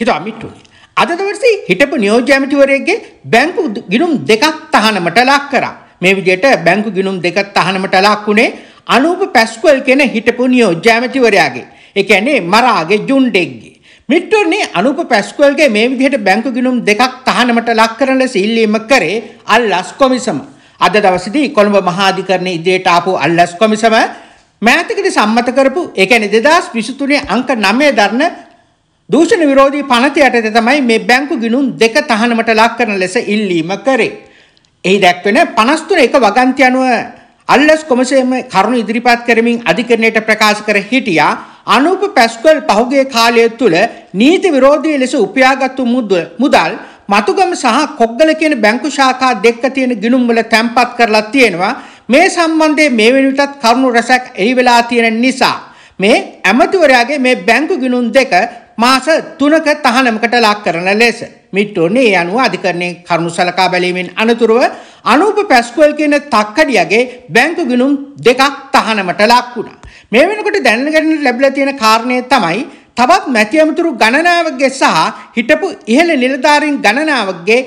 හිත අමිට්ටුනේ. අද දවසේ හිටපු නියෝජ්‍ය ඇමතිවරයෙක්ගේ බැංකු ගිණුම් දෙකක් තහනමට ලක් කරා. මේ විදිහට බැංකු ගිණුම් දෙකක් තහනමට ලක්ුණේ අනූප පැස්කල් කෙන හිටපු නියෝජ්‍ය ඇමතිවරයාගේ. ඒ කියන්නේ මරාගේ ජුන්ඩෙක්ගේ. මිට්ටුනේ අනූප පැස්කල්ගේ මේ විදිහට බැංකු ගිණුම් දෙකක් තහනමට ලක් කරන ලෙස ඉල්ලීම කරේ අල්ලස් කොමිසම. අද දවසේදී කොළඹ මහාධිකරණයේ ඉදිරියට ආපු අල්ලස් කොමිසම මෑතකදී සම්මත කරපු ඒ කියන්නේ 2023 අංක 9 දරන දූෂණ විරෝධී පනත යටතේ තමයි මේ බැංකු ගිණුම් දෙක තහනමට ලක් කරන ලෙස ඉල්ලීම කරේ. එහි දැක්වෙන 53 එක වගන්ති අනුව අල්ලස් කොමසේම කරුණු ඉදිරිපත් කරමින් අධිකරණයට ප්‍රකාශ කර හිටියා අනූප පැස්කල් පහුගේ කාලය තුළ නීති විරෝධී ලෙස උපයාගත්තු මුදල් මතුගම සහ කොග්ගල කියන බැංකු ශාකා දෙක තියෙන ගිණුම් වල තැම්පත් කරලා තියෙනවා මේ සම්බන්ධයෙන් මේ වෙනුවටත් කරුණු රසක් එහි වෙලා තියෙන නිසා මේ ඇමතිවරයාගේ මේ බැංකු ගිණුම් දෙක මාස තුනක තහනමකට ලක් කරන ලෙස මිට්ටෝන්නේ ඒ අනුව අධිකරණය කරුණු සලකා බැලීමෙන් අනතුරුව අනූප පැස්කුවල් කියන තක්කඩියගේ බැංකු ගිණුම් දෙකක් තහනමට ලක් වුණා. මේ වෙනකොට දැනගෙන ලැබිලා තියෙන කාරණය තමයි තවත් මැති අමතුරු ගණනාවගේ සහ හිටපු ඉහළ නිලධාරීන් ගණනාවගේ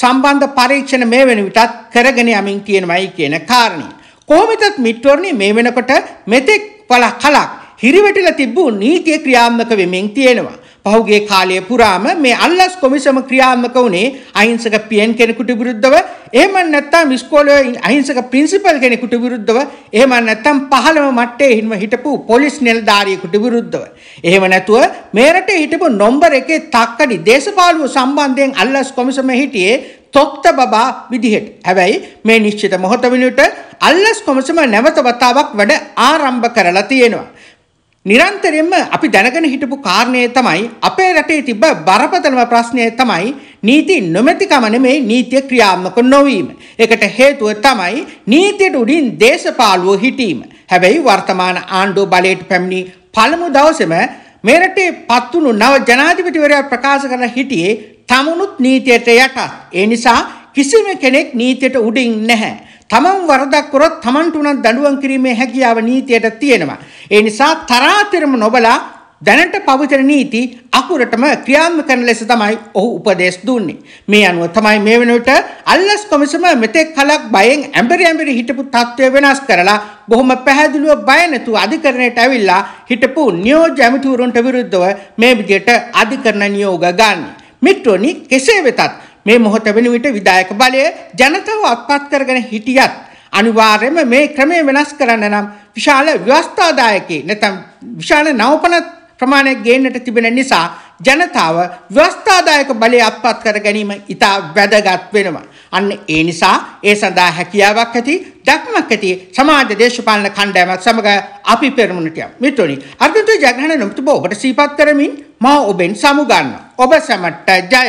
සම්බන්ධ පරීක්ෂණ මේ වෙන විටත් කරගෙන යමින් තියෙනවයි කියන කාරණේ. කොහොමදත් මිට්ටෝර්නි මේ වෙනකොට මෙතෙක් වල කලක් හිරිවැටිලා තිබූ නීතිය ක්‍රියාත්මක වෙමින් තියෙනවා. පහුගේ කාලය පුරාම මේ අල්ලස් කොමිසම ක්‍රියාත්මක වුණේ අහිංසක පියන් කෙනෙකුට විරුද්ධව එහෙම නැත්නම් ඉස්කෝලේ අහිංසක ප්‍රින්සිපල් කෙනෙකුට විරුද්ධව එහෙම නැත්නම් පහළම මට්ටේ හිම හිටපු පොලිස් නිලධාරියෙකුට විරුද්ධව එහෙම නැතුව මේ රටේ හිටපු නොම්බර් එකේ තක්කඩි දේශපාලුව සම්බන්ධයෙන් අල්ලස් කොමිසම හිටියේ තොත්ත බබා විදිහට. හැබැයි මේ නිශ්චිත මොහොත වෙනුවට අල්ලස් කොමිසම නැවත වතාවක් වැඩ ආරම්භ කරලා තියෙනවා. නිරන්තරයෙන්ම අපි දැනගෙන හිටපු කාරණය තමයි අපේ රටේ තිබ්බ බරපතලම ප්‍රශ්නය තමයි නීති නොමැතිකම නෙමේ නීතිය ක්‍රියාත්මක නොවීම. ඒකට හේතුව තමයි නීතියට උඩින් දේශපාලුව හිටීම. හැබැයි වර්තමාන ආණ්ඩුව බලයට පැමිණි පළමු දවසේම මේ රටේ පත්තුණු නව ජනාධිපතිවරයා ප්‍රකාශ කරන හිටියේ තමනුත් නීතියට යටත්. ඒ නිසා කිසිම කෙනෙක් නීතියට උඩින් නැහැ. තමන් වරදක් කරොත් තමන්ට උනත් දඬුවම් කිරීමේ හැකියාව නීතියට තියෙනවා. ඒ නිසා තරාතිරම නොබලා දැනට පවතින නීති අකුරටම ක්‍රියාත්මක කරන ලෙස තමයි ඔහු උපදෙස් දුන්නේ. මේ අනුව තමයි මේ වෙනුවට අල්ලස් කොමිසම මෙතෙක් කලක් බයෙන් ඇඹරි ඇඹරි හිටපු තත්ත්වය වෙනස් කරලා බොහොම පැහැදිලිව බය නැතුව අධිකරණයට ඇවිල්ලා හිටපු නියෝජ්‍ය ඇමතිවරුන්ට විරුද්ධව මේ විදිහට අධිකරණ නියෝග ගන්න. මිත්‍රෝනි කෙසේ වෙතත් මේ මොහොත වෙන විට විධායක බලය ජනතාව අත්පත් කරගෙන හිටියත් අනිවාර්යයෙන්ම මේ ක්‍රමය වෙනස් කරන්න නම් විශාල ව්‍යවස්ථාදායකේ නැත්නම් විශාල නවපන ප්‍රමාණයක් ගේන්නට තිබෙන නිසා ජනතාව ව්‍යවස්ථාදායක බලය අත්පත් කර ගැනීම ඉතා වැදගත් වෙනවා. අන්න ඒ නිසා ඒ සඳහා හැකියාවක් ඇති දක්මක් ඇති සමාජ දේශපාලන කණ්ඩායමක් සමග අපි පෙරමුණට යමු. මිතුනි, අර්ධිත ජගහන නොමුතුබ ඔබට සීපත් කරමින් මා ඔබෙන් සමුගන්නවා. ඔබ සැමට ජය.